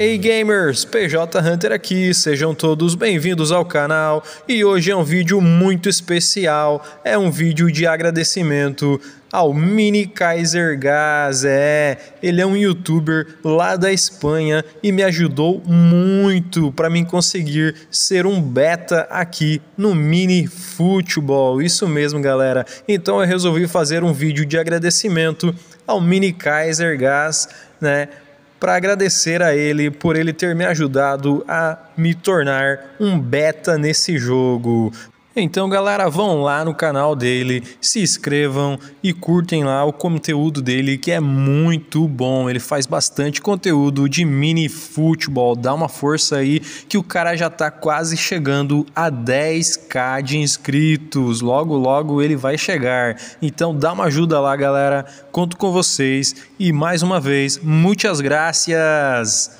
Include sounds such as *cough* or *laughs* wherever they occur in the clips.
Ei hey gamers, PJ Hunter aqui, sejam todos bem-vindos ao canal e hoje é um vídeo muito especial, é um vídeo de agradecimento ao Mini Kaiser Gas, é, ele é um youtuber lá da Espanha e me ajudou muito para mim conseguir ser um beta aqui no Mini Futebol, isso mesmo galera, então eu resolvi fazer um vídeo de agradecimento ao Mini Kaiser Gas, né, para agradecer a ele por ele ter me ajudado a me tornar um beta nesse jogo. Então, galera, vão lá no canal dele, se inscrevam e curtem lá o conteúdo dele, que é muito bom. Ele faz bastante conteúdo de mini futebol. Dá uma força aí que o cara já tá quase chegando a 10k de inscritos. Logo, logo ele vai chegar. Então, dá uma ajuda lá, galera. Conto com vocês e mais uma vez, muitas graças.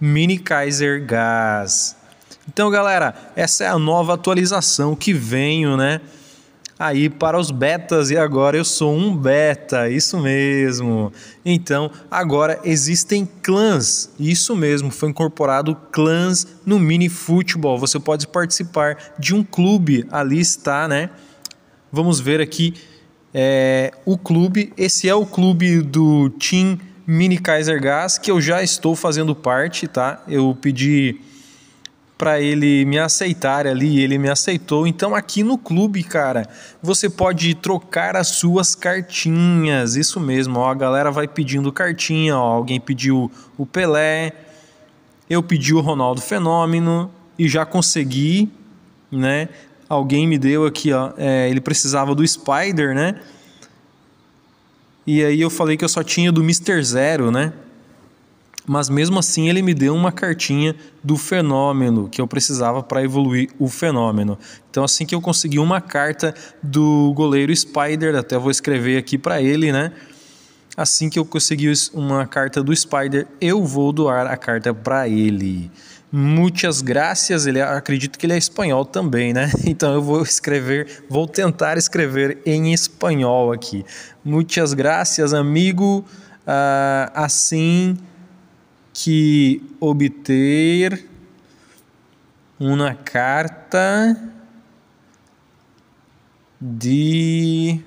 Mini Kaiser Gas. Então, galera, essa é a nova atualização que venho, né? Aí para os betas e agora eu sou um beta, isso mesmo. Então, agora existem clãs. Isso mesmo, foi incorporado clãs no mini futebol. Você pode participar de um clube, ali está, né? Vamos ver aqui é, o clube. Esse é o clube do Team Mini Kaiser Gas que eu já estou fazendo parte, tá? Eu pedi para ele me aceitar ali, ele me aceitou. Então aqui no clube, cara, você pode trocar as suas cartinhas. Isso mesmo, ó, a galera vai pedindo cartinha, ó, alguém pediu o Pelé, eu pedi o Ronaldo Fenômeno e já consegui, né? Alguém me deu aqui, ó, é, ele precisava do Spider, né? E aí eu falei que eu só tinha do Mr. Zero, né? mas mesmo assim ele me deu uma cartinha do fenômeno que eu precisava para evoluir o fenômeno. Então assim que eu consegui uma carta do goleiro Spider, até vou escrever aqui para ele, né? Assim que eu conseguir uma carta do Spider, eu vou doar a carta para ele. Muitas graças, ele acredito que ele é espanhol também, né? *laughs* Então eu vou escrever, vou tentar escrever em espanhol aqui. Muitas graças, amigo. Ah, assim que obter uma carta de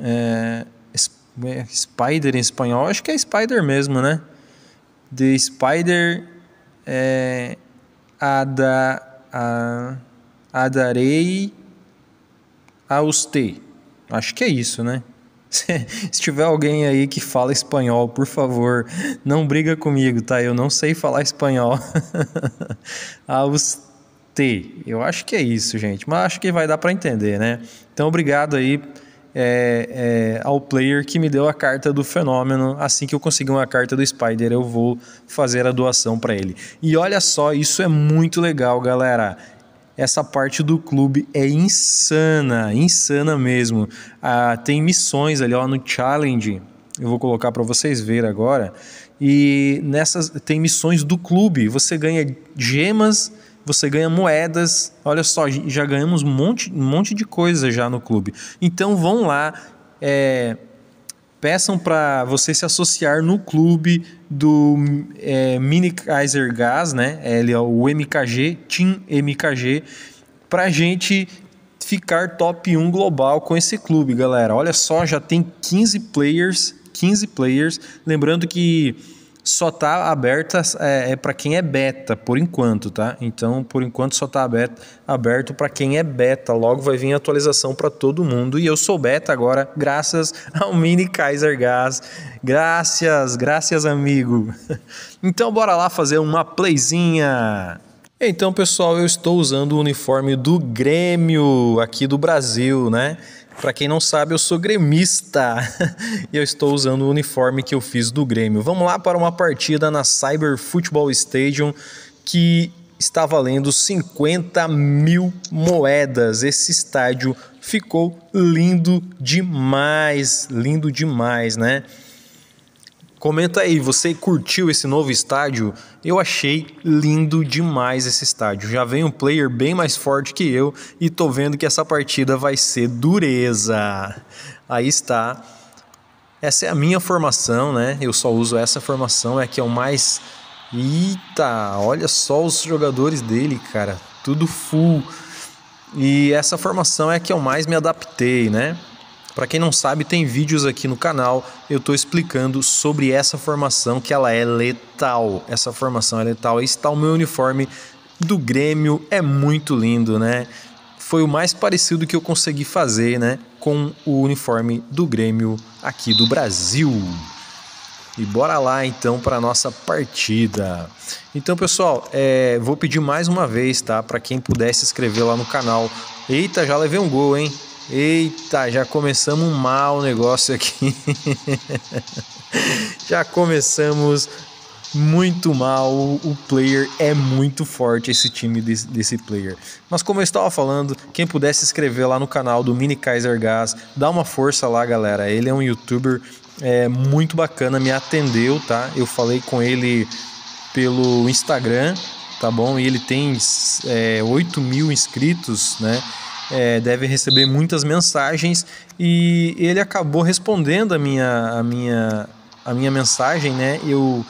é, é, Spider em espanhol, acho que é Spider mesmo, né? De Spider é, Ada, a, Adarei Auste. Acho que é isso, né? Se, se, tiver alguém aí que fala espanhol, por favor, não briga comigo, tá? Eu não sei falar espanhol. Auste. *laughs* Eu acho que é isso, gente. Mas acho que vai dar para entender, né? Então, obrigado aí é, é, ao player que me deu a carta do fenômeno. Assim que eu conseguir uma carta do Spider, eu vou fazer a doação para ele. E olha só, isso é muito legal, galera essa parte do clube é insana, insana mesmo. Ah, tem missões ali ó, no Challenge, eu vou colocar para vocês ver agora. E nessas tem missões do clube, você ganha gemas, você ganha moedas. Olha só, já ganhamos um monte, um monte de coisa já no clube. Então vão lá, é, peçam para você se associar no clube do é, Mini Kaiser Gas, né? É, ele é o MKG, Team MKG, para gente ficar top 1 global com esse clube, galera. Olha só, já tem 15 players, 15 players. Lembrando que só tá aberta é, é para quem é beta, por enquanto, tá? Então, por enquanto só tá aberto, aberto para quem é beta. Logo vai vir atualização para todo mundo. E eu sou beta agora, graças *laughs* ao Mini Kaiser Gas. Graças, graças, amigo. *laughs* Então, bora lá fazer uma playzinha. Então, pessoal, eu estou usando o uniforme do Grêmio aqui do Brasil, né? Para quem não sabe, eu sou gremista *laughs* e eu estou usando o uniforme que eu fiz do Grêmio. Vamos lá para uma partida na Cyber Football Stadium que está valendo 50 mil moedas. Esse estádio ficou lindo demais, lindo demais, né? Comenta aí, você curtiu esse novo estádio? Eu achei lindo demais esse estádio. Já vem um player bem mais forte que eu e tô vendo que essa partida vai ser dureza. Aí está. Essa é a minha formação, né? Eu só uso essa formação, é que é o mais. Eita, olha só os jogadores dele, cara. Tudo full. E essa formação é que eu mais me adaptei, né? Para quem não sabe, tem vídeos aqui no canal, eu estou explicando sobre essa formação que ela é letal. Essa formação é letal. Aí está o meu uniforme do Grêmio, é muito lindo, né? Foi o mais parecido que eu consegui fazer, né, com o uniforme do Grêmio aqui do Brasil. E bora lá então para nossa partida. Então, pessoal, é, vou pedir mais uma vez, tá? Para quem puder se inscrever lá no canal. Eita, já levei um gol, hein? Eita, já começamos mal o negócio aqui. *laughs* já começamos muito mal. O player é muito forte, esse time desse, desse player. Mas como eu estava falando, quem pudesse se inscrever lá no canal do Mini Kaiser Gas, dá uma força lá, galera. Ele é um youtuber é, muito bacana, me atendeu, tá? Eu falei com ele pelo Instagram, tá bom? E ele tem é, 8 mil inscritos, né? é, deve receber muitas mensagens e ele acabou respondendo a minha, a minha, a minha mensagem, né? Eu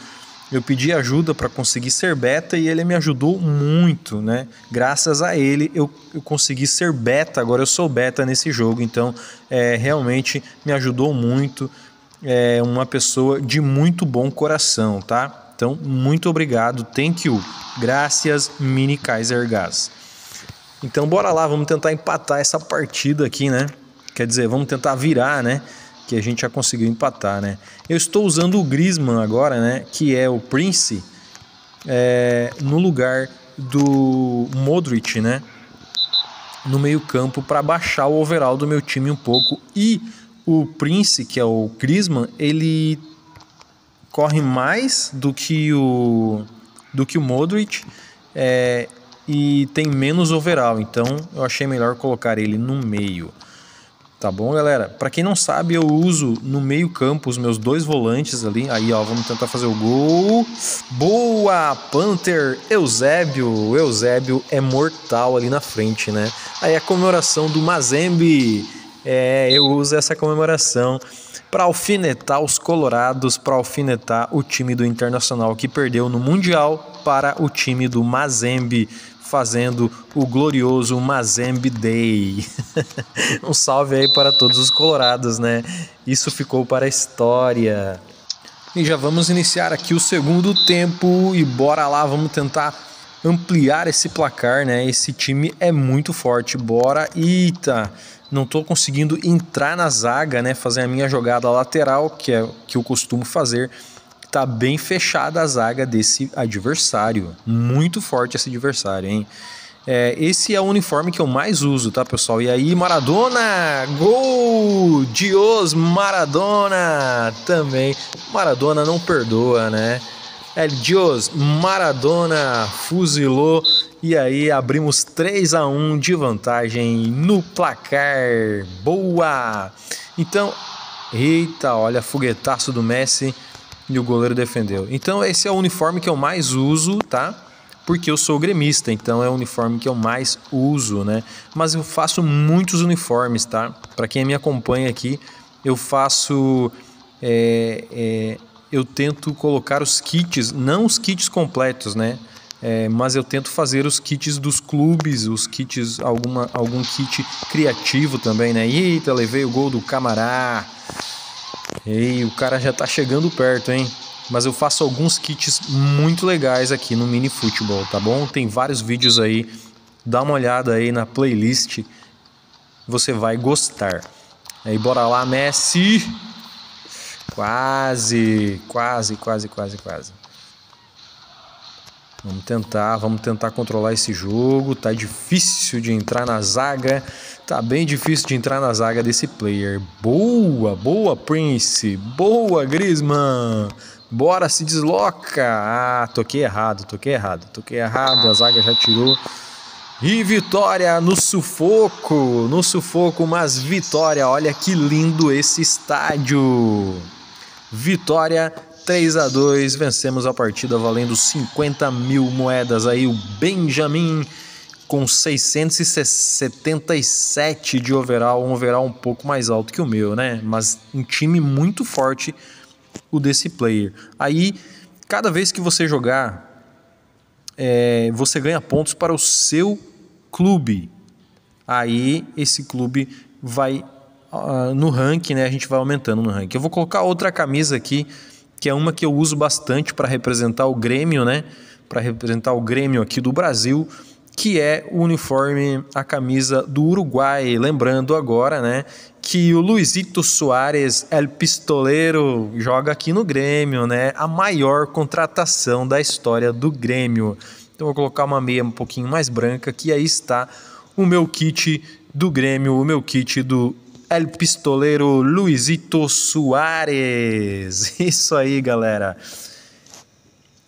eu pedi ajuda para conseguir ser beta e ele me ajudou muito, né? Graças a ele eu, eu consegui ser beta, agora eu sou beta nesse jogo, então é, realmente me ajudou muito. É uma pessoa de muito bom coração, tá? Então, muito obrigado, thank you. Graças, Mini Kaiser Gas. Então bora lá, vamos tentar empatar essa partida aqui, né? Quer dizer, vamos tentar virar, né? Que a gente já conseguiu empatar, né? Eu estou usando o Griezmann agora, né? Que é o Prince é, no lugar do Modric, né? No meio campo para baixar o overall do meu time um pouco. E o Prince, que é o Griezmann, ele corre mais do que o do que o Modric. É, e tem menos overall, então eu achei melhor colocar ele no meio. Tá bom, galera? Para quem não sabe, eu uso no meio-campo os meus dois volantes ali. Aí, ó, vamos tentar fazer o gol. Boa, Panther Eusébio. O Eusébio é mortal ali na frente, né? Aí a comemoração do Mazembe é, eu uso essa comemoração para alfinetar os colorados, para alfinetar o time do Internacional que perdeu no Mundial para o time do Mazembe, fazendo o glorioso Mazembe Day. *laughs* um salve aí para todos os colorados, né? Isso ficou para a história. E já vamos iniciar aqui o segundo tempo e bora lá, vamos tentar ampliar esse placar, né? Esse time é muito forte. Bora. Eita! não estou conseguindo entrar na zaga, né, fazer a minha jogada lateral, que é que eu costumo fazer. Tá bem fechada a zaga desse adversário, muito forte esse adversário, hein? É, esse é o uniforme que eu mais uso, tá, pessoal? E aí, Maradona! Gol! Dios Maradona! Também. Maradona não perdoa, né? El é, Dios Maradona fuzilou e aí abrimos 3 a 1 de vantagem no placar. Boa! Então, eita, olha, foguetaço do Messi e o goleiro defendeu. Então, esse é o uniforme que eu mais uso, tá? Porque eu sou gremista, então é o uniforme que eu mais uso, né? Mas eu faço muitos uniformes, tá? Para quem me acompanha aqui, eu faço. É, é, eu tento colocar os kits, não os kits completos, né? É, mas eu tento fazer os kits dos clubes, os kits, alguma, algum kit criativo também, né? Eita, levei o gol do Camará. Ei, o cara já tá chegando perto, hein? Mas eu faço alguns kits muito legais aqui no Mini Futebol, tá bom? Tem vários vídeos aí, dá uma olhada aí na playlist, você vai gostar. Aí bora lá, Messi! Quase, quase, quase, quase, quase. Vamos tentar, vamos tentar controlar esse jogo. Tá difícil de entrar na zaga. Tá bem difícil de entrar na zaga desse player. Boa, boa Prince. Boa Griezmann. Bora, se desloca. Ah, toquei errado, toquei errado. Toquei errado, a zaga já tirou. E vitória no sufoco, no sufoco, mas vitória. Olha que lindo esse estádio. Vitória 3 a 2 vencemos a partida valendo 50 mil moedas. Aí o Benjamin com 677 de overall, um overall um pouco mais alto que o meu, né? Mas um time muito forte o desse player. Aí, cada vez que você jogar, é, você ganha pontos para o seu clube. Aí, esse clube vai uh, no ranking, né? A gente vai aumentando no ranking. Eu vou colocar outra camisa aqui que é uma que eu uso bastante para representar o Grêmio, né? Para representar o Grêmio aqui do Brasil, que é o uniforme, a camisa do Uruguai. Lembrando agora, né, que o Luizito Soares, El Pistoleiro, joga aqui no Grêmio, né? A maior contratação da história do Grêmio. Então vou colocar uma meia um pouquinho mais branca, que aí está o meu kit do Grêmio, o meu kit do El Pistoleiro Luizito Soares. *laughs* Isso aí, galera.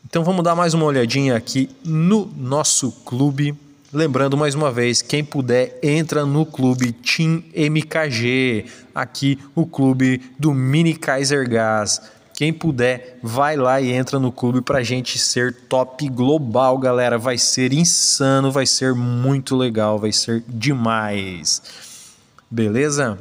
Então vamos dar mais uma olhadinha aqui no nosso clube. Lembrando mais uma vez, quem puder, entra no clube Team MKG. Aqui o clube do Mini Kaiser Gas. Quem puder, vai lá e entra no clube a gente ser top global, galera. Vai ser insano, vai ser muito legal, vai ser demais. Beleza?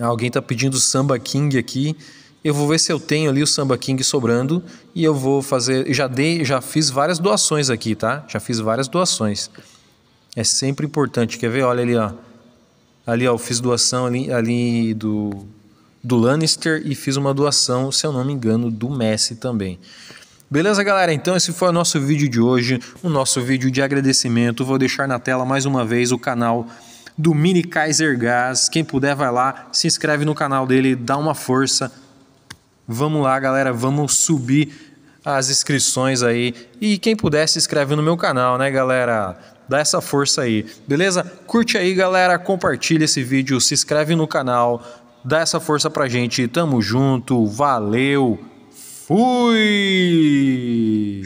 Alguém está pedindo Samba King aqui. Eu vou ver se eu tenho ali o Samba King sobrando e eu vou fazer. Já dei, já fiz várias doações aqui, tá? Já fiz várias doações. É sempre importante. Quer ver? Olha ali, ó. Ali, ó, eu fiz doação ali, ali do, do Lannister e fiz uma doação, se eu não me engano, do Messi também. Beleza, galera? Então esse foi o nosso vídeo de hoje, o nosso vídeo de agradecimento. Vou deixar na tela mais uma vez o canal do Mini Kaiser Gas. Quem puder, vai lá, se inscreve no canal dele, dá uma força. Vamos lá, galera, vamos subir as inscrições aí. E quem puder, se inscreve no meu canal, né, galera? Dá essa força aí, beleza? Curte aí, galera, compartilha esse vídeo, se inscreve no canal, dá essa força pra gente. Tamo junto, valeu, fui!